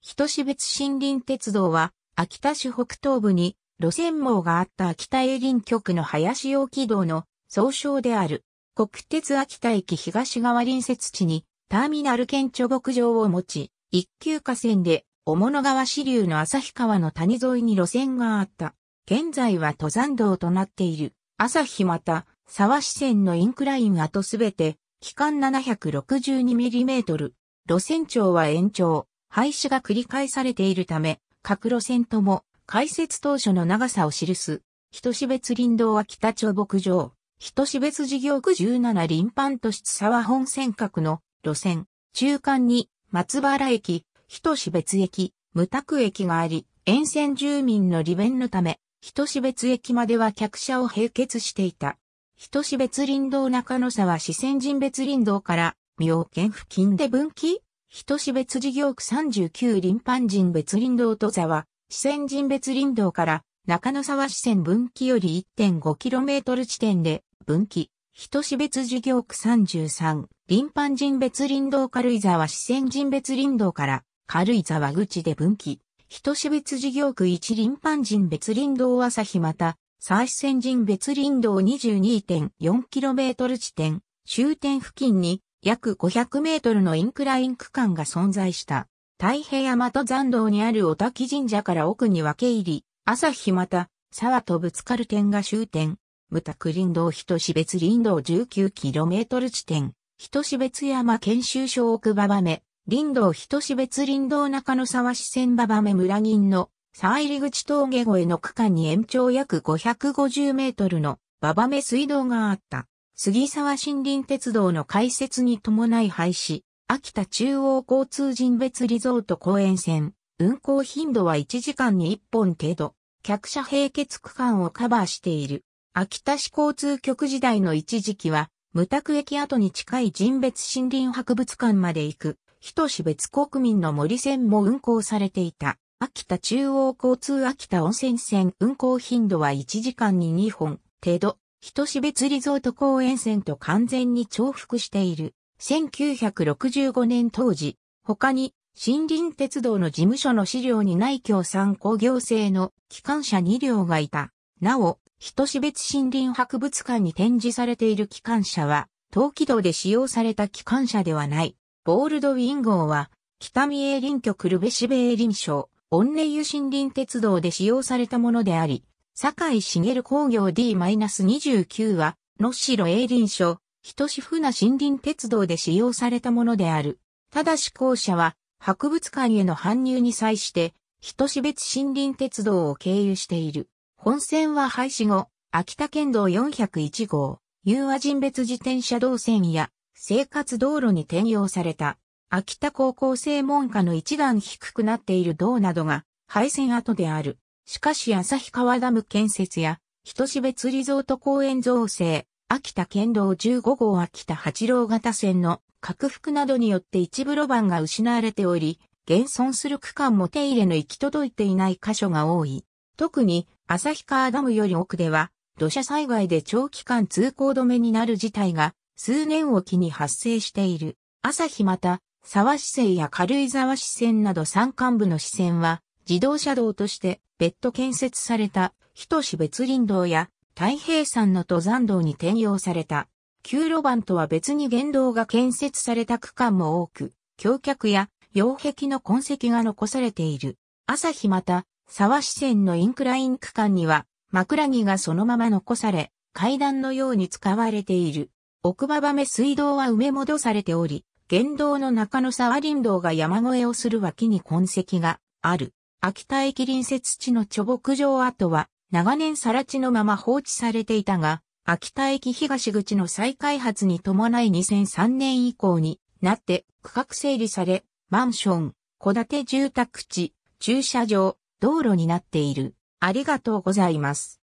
人志別森林鉄道は、秋田市北東部に路線網があった秋田営林局の林陽軌道の総称である。国鉄秋田駅東側隣接地にターミナル兼貯牧場を持ち、一級河川で小物川支流の旭川の谷沿いに路線があった。現在は登山道となっている朝日また沢支線のインクライン跡すべて期間 762mm。路線長は延長廃止が繰り返されているため、各路線とも開設当初の長さを記す、人志別林道は北町牧場、人志別事業区17林藩都市沢本線角の路線、中間に松原駅、人志別駅、無卓駅があり、沿線住民の利便のため、人志別駅までは客車を並結していた。人志別林道中野沢四川人別林道から、妙見付近で分岐人志別事業区39林藩人別林道と座は、四川人別林道から中野沢四川分岐より 1.5km 地点で分岐。人志別事業区33林藩人別林道軽井沢四川人別林道から軽井沢口で分岐。人志別事業区1林藩人別林道朝日また、沢四川人別林道 22.4km 地点、終点付近に約500メートルのインクライン区間が存在した。太平山と山道にある小滝神社から奥に分け入り、朝日また、沢とぶつかる点が終点。無卓林道人志別林道1 9トル地点。人志別山研修所奥馬場目。林道人志別林道中野沢支線馬場目村銀の沢入口峠越えの区間に延長約550メートルの馬場目水道があった。杉沢森林鉄道の開設に伴い廃止、秋田中央交通人別リゾート公園線、運行頻度は1時間に1本程度、客車並結区間をカバーしている。秋田市交通局時代の一時期は、無宅駅跡に近い人別森林博物館まで行く、人市別国民の森線も運行されていた。秋田中央交通秋田温泉線運行頻度は1時間に2本程度。人志別リゾート公園線と完全に重複している。1965年当時、他に森林鉄道の事務所の資料に内共産工業製の機関車2両がいた。なお、人志別森林博物館に展示されている機関車は、東軌道で使用された機関車ではない。ボールドウィン号は、北見営林局ルベシベ営林省、オンネユ森林鉄道で使用されたものであり、坂井茂工業 D-29 は、し代営林所、人志船森林鉄道で使用されたものである。ただし校舎は、博物館への搬入に際して、人志別森林鉄道を経由している。本線は廃止後、秋田県道401号、雄和人別自転車道線や、生活道路に転用された。秋田高校生門下の一段低くなっている道などが、廃線跡である。しかし旭川ダム建設や、人志別リゾート公園造成、秋田県道15号秋田八郎型線の拡幅などによって一部路盤が失われており、現存する区間も手入れの行き届いていない箇所が多い。特に旭川ダムより奥では、土砂災害で長期間通行止めになる事態が数年おきに発生している。朝日また、沢市線や軽井沢市線など山間部の市線は、自動車道として別途建設された人志別林道や太平山の登山道に転用された。旧路盤とは別に原道が建設された区間も多く、橋脚や擁壁の痕跡が残されている。朝日また、沢支線のインクライン区間には、枕木がそのまま残され、階段のように使われている。奥馬場目水道は埋め戻されており、原道の中の沢林道が山越えをする脇に痕跡がある。秋田駅隣接地の貯木場跡は、長年更地のまま放置されていたが、秋田駅東口の再開発に伴い2003年以降になって区画整理され、マンション、戸建て住宅地、駐車場、道路になっている。ありがとうございます。